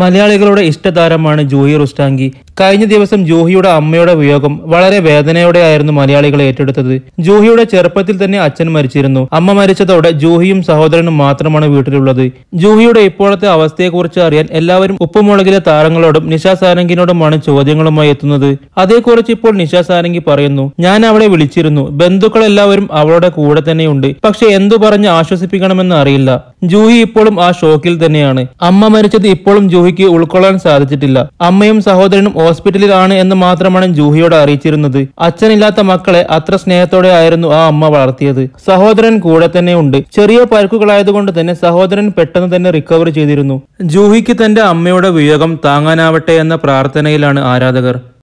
മലയാളികളുടെ ഇഷ്ടതാരമാണ് ജൂഹി റുസ്റ്റാങ്കി കഴിഞ്ഞ ദിവസം ജൂഹിയുടെ അമ്മയുടെ വിയോഗം വളരെ വേദനയോടെയായിരുന്നു മലയാളികൾ ഏറ്റെടുത്തത് ജൂഹിയുടെ ചെറുപ്പത്തിൽ തന്നെ അച്ഛൻ മരിച്ചിരുന്നു അമ്മ മരിച്ചതോടെ ജൂഹിയും സഹോദരനും മാത്രമാണ് വീട്ടിലുള്ളത് ജൂഹിയുടെ ഇപ്പോഴത്തെ അവസ്ഥയെക്കുറിച്ച് അറിയാൻ എല്ലാവരും ഉപ്പുമുളകിലെ താരങ്ങളോടും നിഷ സാരംഗിനോടുമാണ് ചോദ്യങ്ങളുമായി എത്തുന്നത് അതേക്കുറിച്ച് ഇപ്പോൾ നിഷ സാരംഗി പറയുന്നു ഞാൻ അവളെ വിളിച്ചിരുന്നു ബന്ധുക്കളെല്ലാവരും അവളുടെ കൂടെ തന്നെയുണ്ട് പക്ഷെ എന്തു പറഞ്ഞ് ആശ്വസിപ്പിക്കണമെന്ന് അറിയില്ല ജൂഹി ഇപ്പോഴും ആ ഷോക്കിൽ തന്നെയാണ് അമ്മ മരിച്ചത് ഇപ്പോഴും ജൂഹിക്ക് ഉൾക്കൊള്ളാൻ സാധിച്ചിട്ടില്ല അമ്മയും സഹോദരനും ഹോസ്പിറ്റലിലാണ് എന്ന് മാത്രമാണ് ജൂഹിയോട് അറിയിച്ചിരുന്നത് അച്ഛനില്ലാത്ത മക്കളെ അത്ര സ്നേഹത്തോടെ ആയിരുന്നു ആ അമ്മ വളർത്തിയത് സഹോദരൻ കൂടെ തന്നെ ഉണ്ട് ചെറിയ പരുക്കുകളായതുകൊണ്ട് തന്നെ സഹോദരൻ പെട്ടെന്ന് തന്നെ റിക്കവർ ചെയ്തിരുന്നു ജൂഹിക്ക് തന്റെ അമ്മയുടെ വിയോഗം താങ്ങാനാവട്ടെ എന്ന പ്രാർത്ഥനയിലാണ് ആരാധകർ